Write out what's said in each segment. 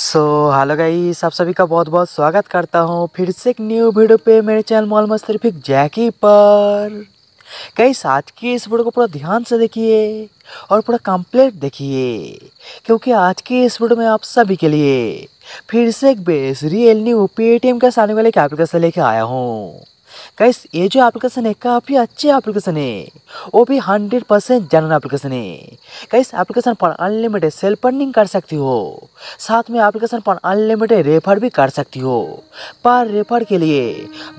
so hello गाई आप सभी का बहुत बहुत स्वागत करता हूँ फिर से एक न्यू वीडियो पे मेरे चैनल मॉल फिक जैकी पर कई आज की इस वीडियो को पूरा ध्यान से देखिए और पूरा कंप्लीट देखिए क्योंकि आज की इस वीडियो में आप सभी के लिए फिर से एक बेस रियल न्यू पेटीएम का सामने वाले कैपिटल से लेके आया हूँ गाइस ये जो एप्लीकेशन है काफ़ी अच्छे एप्लीकेशन है वो भी हंड्रेड परसेंट जनरल एप्लीकेशन है गाइस एप्लीकेशन पर अनलिमिटेड सेल पर्निंग कर सकती हो साथ में एप्लीकेशन पर अनलिमिटेड रेफर भी कर सकती हो पर रेफर के लिए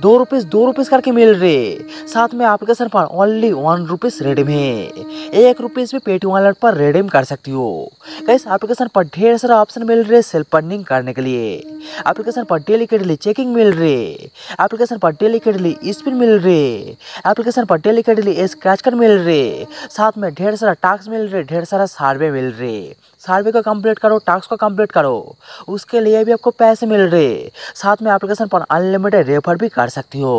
दो रुपीज़ दो रुपीज़ करके मिल रहे साथ में एप्लीकेशन पर ओनली वन रुपीज़ रेडीम है एक रुपीज़ भी पेटी वॉलेट पर रेडीम कर सकती हो गाइस एप्लीकेशन पर ढेर सारा ऑप्शन मिल रहे सेल पर्निंग करने के लिए एप्लीकेशन पर डेली के डेली चेकिंग मिल रही एप्लीकेशन पर डेली के लिए इस मिल रहे एप्लीकेशन पर डेली के डेली स्क्रैच कर मिल रहे साथ में ढेर सारा टास्क मिल रहे ढेर सारा सर्वे मिल रहे सर्वे का कंप्लीट करो टास्क का कंप्लीट करो उसके लिए भी आपको पैसे मिल रहे साथ में एप्लीकेशन पर अनलिमिटेड रेफर भी कर सकती हो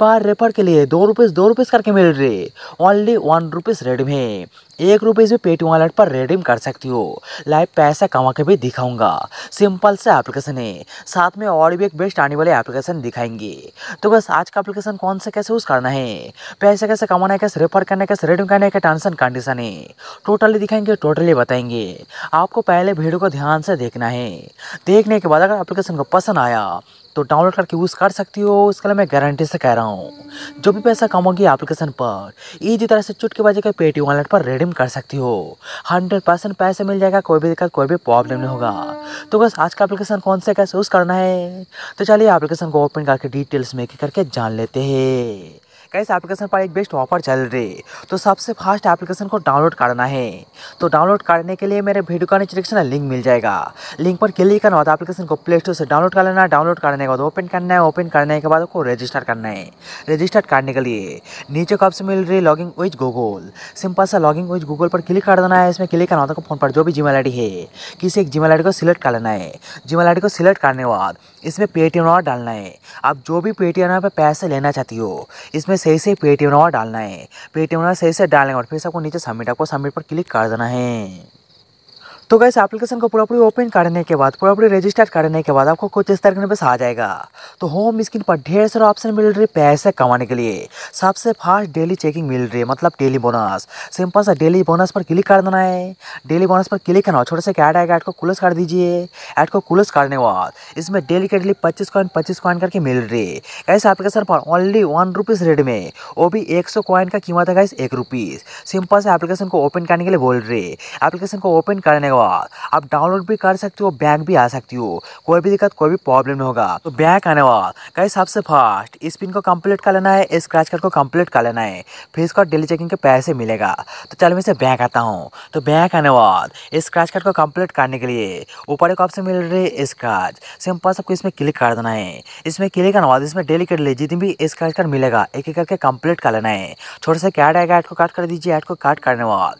पर रेफर के लिए दो रुपीस दो रुपीस करके मिल रहे ओनली वन रुपीज़ रेडीम है एक रुपीज़ भी पेटीएम वॉलेट पर रेडीम कर सकती हो लाइव पैसा कमा के भी दिखाऊंगा सिंपल से एप्लीकेशन है साथ में और भी एक बेस्ट आने वाले एप्लीकेशन दिखाएंगे तो बस आज का एप्लीकेशन कौन सा कैसे यूज़ करना है पैसे कैसे कमाना है कैसे रेफर करना है कैसे रेडीम करना है क्या टर्म्स एंड कंडीशन है टोटली दिखाएंगे टोटली बताएंगे आपको पहले वीडियो को ध्यान से देखना है देखने के बाद अगर एप्लीकेशन को पसंद आया तो डाउनलोड करके यूज़ कर सकती हो इसके लिए मैं गारंटी से कह रहा हूँ जो भी पैसा कमाऊंगी एप्लीकेशन पर ईजी तरह से बजे के पेटीएम वॉलेट पर रिडीम कर सकती हो हंड्रेड परसेंट पैसे मिल जाएगा कोई भी दिक्कत कोई भी प्रॉब्लम नहीं होगा तो बस आज का एप्लीकेशन कौन सा कैसे यूज़ करना है तो चलिए एप्लीकेशन को ओपन करके डिटेल्स में करके जान लेते हैं कैसे एप्लीकेशन पर एक बेस्ट ऑफर चल रही है तो सबसे फास्ट एप्लीकेशन को डाउनलोड करना है तो डाउनलोड करने के लिए मेरे वीडियो का नीचे लिंक मिल जाएगा लिंक पर क्लिक करना होता है एप्लीकेशन को प्ले स्टोर से डाउनलोड कर लेना है डाउनलोड करने के बाद ओपन करना है ओपन करने के बाद आपको रजिस्टर करना है रजिस्टर करने के लिए नीचे कब से मिल रही है लॉगिंग विथ गूगल सिंपल सा लॉगिंग विथ गूगल पर क्लिक कर देना है इसमें क्लिक करना होता है फोन पर जो भी जी मेल है किसी एक जी मेल को सिलेक्ट कर लेना है जी मेल को सिलेक्ट करने के बाद इसमें पेटीएम नंबर डालना है आप जो भी पेटीएम पर पैसे लेना चाहती हो इसमें सही से पेटीएम नंबर डालना है पेटीएम नंबर सही से डालने के बाद फिर से आपको नीचे सबमिट आपको सबमिट पर क्लिक कर देना है तो गैस एप्लीकेशन को पूरा पूरी ओपन करने के बाद पूरा पूरी रजिस्टर करने के बाद आपको कुछ इस तरह के बस आ जाएगा तो होम स्क्रीन पर ढेर सारा ऑप्शन मिल रही है पैसे कमाने के लिए सबसे फास्ट डेली चेकिंग मिल रही है मतलब डेली बोनस सिंपल सा डेली बोनस पर क्लिक कर देना है डेली बोनस पर क्लिक करना छोटे से ऐड आएगा ऐड को क्लोज कर दीजिए ऐड को क्लोज करने के बाद इसमें डेली के डेली पच्चीस कॉइन पच्चीस कॉइन करके मिल रही है गैस एप्लीकेशन पर ओनली वन रुपीज़ रेट में वो भी एक सौ कॉइन का कीमत है गैस एक रुपीज़ सिंपल से एप्लीकेशन को ओपन करने के लिए बोल है एप्लीकेशन को ओपन करने बाद आप डाउनलोड भी कर सकते हो बैंक भी आ सकती हो कोई भी दिक्कत कोई भी प्रॉब्लम नहीं होगा तो बैंक आने वाला कहीं सबसे फास्ट स्पिन को कंप्लीट कर लेना है स्क्रैच कार्ड को कंप्लीट कर लेना है फिर इसको डेली चेकिंग के पैसे मिलेगा तो चलो मैं इसे बैंक आता हूँ तो बैंक आने वाला स्क्रैच कार्ड को कम्प्लीट करने के लिए ऊपर एक ऑप्शन मिल रही है स्क्रैच सिंपल सबको इसमें क्लिक कर देना है इसमें क्लिक करने वाला इसमें डेली कर लीजिए जितनी भी स्क्रैच कार्ड मिलेगा एक एक करके कम्प्लीट कर लेना है छोटे से कैड आएगा ऐड को काट कर दीजिए ऐड को काट करने वाला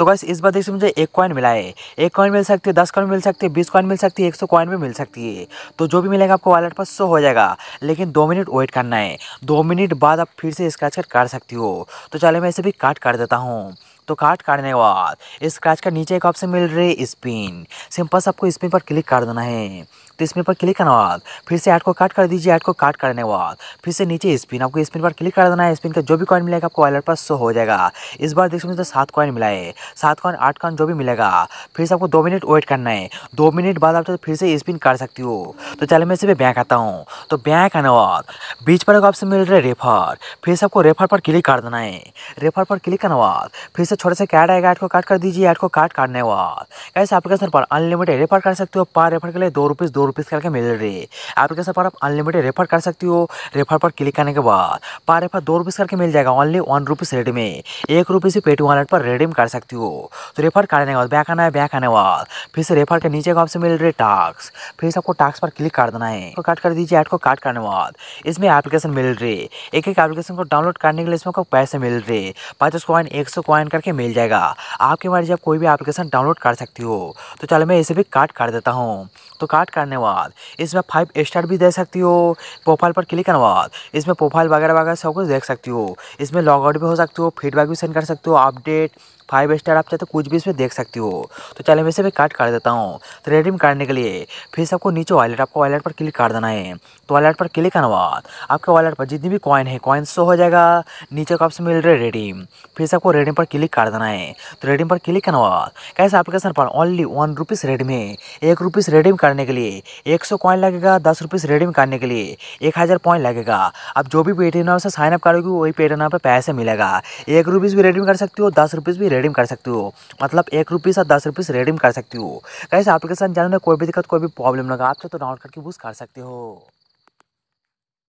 तो गाइस इस बार देखिए मुझे एक कॉइन मिला है एक कॉइन मिल सकती है दस कॉइन मिल सकती है बीस कॉइन मिल सकती है एक सौ कॉइन भी मिल सकती है तो जो भी मिलेगा आपको वॉलेट पर शो हो जाएगा लेकिन दो मिनट वेट करना है दो मिनट बाद आप फिर से स्क्रैच कर काट सकती हो तो चले मैं इसे भी काट कर देता हूँ तो काट काटने के बाद इस स्क्रैच का नीचे एक ऑप्शन मिल रही है स्पिन सिंपल से आपको स्पिन पर क्लिक कर देना है तो स्पिन पर क्लिक करने बाद फिर से ऐड को काट कर दीजिए ऐड को काट करने के बाद फिर से नीचे स्पिन आपको स्पिन पर क्लिक कर देना है स्पिन का जो भी कॉइन मिलेगा आपको वॉलेट पर शो हो जाएगा इस बार देख सकते सात कॉइन मिला है सात कॉइन आठ कॉइन जो भी मिलेगा फिर से आपको दो मिनट वेट करना है दो मिनट बाद आप तो फिर से स्पिन कर सकती हो तो चले मैं इसे बैंक आता हूँ तो बैंक आने बाद बीच पर एक ऑप्शन मिल रहा है रेफर फिर से आपको रेफर पर क्लिक कर देना है रेफर पर क्लिक करने बाद फिर से छोटे से कैड आएगा ऐड को काट कर दीजिए ऐड को काट काटने बाद कैसे एप्लीकेशन पर अनलिमिटेड रेफर कर सकते हो पर रेफर के लिए दो रुपीज़ दो रुपीज़ करके मिल रही है एप्लीकेशन पर आप अनलिमिटेड रेफर कर सकते हो रेफर पर क्लिक करने के बाद पर रेफर दो रुपीज़ करके मिल जाएगा ओनली वन रुपीज़ रेट में एक रुपीज़ से पेटी वॉलेट पर रिडीम कर सकती हो तो रेफर करने के बाद बैक आना है बैक आने बाद फिर से रेफर के नीचे का आपसे मिल रही टास्क फिर से आपको टास्क पर क्लिक कर देना है काट कर दीजिए ऐड को काट करने बाद इसमें एप्लीकेशन मिल रही एक एक एप्लीकेशन को डाउनलोड करने के लिए इसमें आपको पैसे मिल रहे पचास कॉइन एक सौ कॉइन करके मिल जाएगा आपके बारे जब कोई भी एप्लीकेशन डाउनलोड कर सकती हो तो चलो मैं इसे भी काट कर देता हूँ तो काट करने बाद इसमें फाइव स्टार भी दे सकती हो प्रोफाइल पर क्लिक करने बाद इसमें प्रोफाइल वगैरह वगैरह सब कुछ देख सकती हो इसमें लॉग आउट भी हो सकती हो फीडबैक भी सेंड कर सकती हो अपडेट फाइव स्टार आप चाहते तो कुछ भी इसमें देख सकती हो तो चलो मैं इसे भी काट कर देता हूँ तो रेडीम करने के लिए फिर सबको नीचे वॉलेट आपको वॉलेट पर क्लिक कर देना है तो वॉलेट पर क्लिक करने बाद आपके वॉलेट पर जितनी भी कॉइन है कॉइन शो हो जाएगा नीचे का ऑप्शन मिल रहा है रेडीम फिर सबको रेडीम पर क्लिक क्लिक कर देना है तो रेडीम पर क्लिक करना होगा कैसे एप्लीकेशन पर ओनली वन रुपीज़ रेडीम है एक रुपीज़ रेडीम करने के लिए एक सौ कॉइन लगेगा दस रुपीज़ रेडीम करने के लिए एक हज़ार पॉइंट लगेगा अब जो भी पेटीएम नाम से साइनअप करोगे वही पेटीएम नाम पर पैसे मिलेगा एक रुपीज़ भी रेडीम कर सकती हो दस रुपीज़ भी रेडीम कर सकती हो मतलब एक रुपीज़ और दस रुपीज़ रेडीम कर सकती हो कैसे एप्लीकेशन चैनल में कोई भी दिक्कत कोई भी प्रॉब्लम लगा आप तो डाउनलोड करके यूज़ कर सकते हो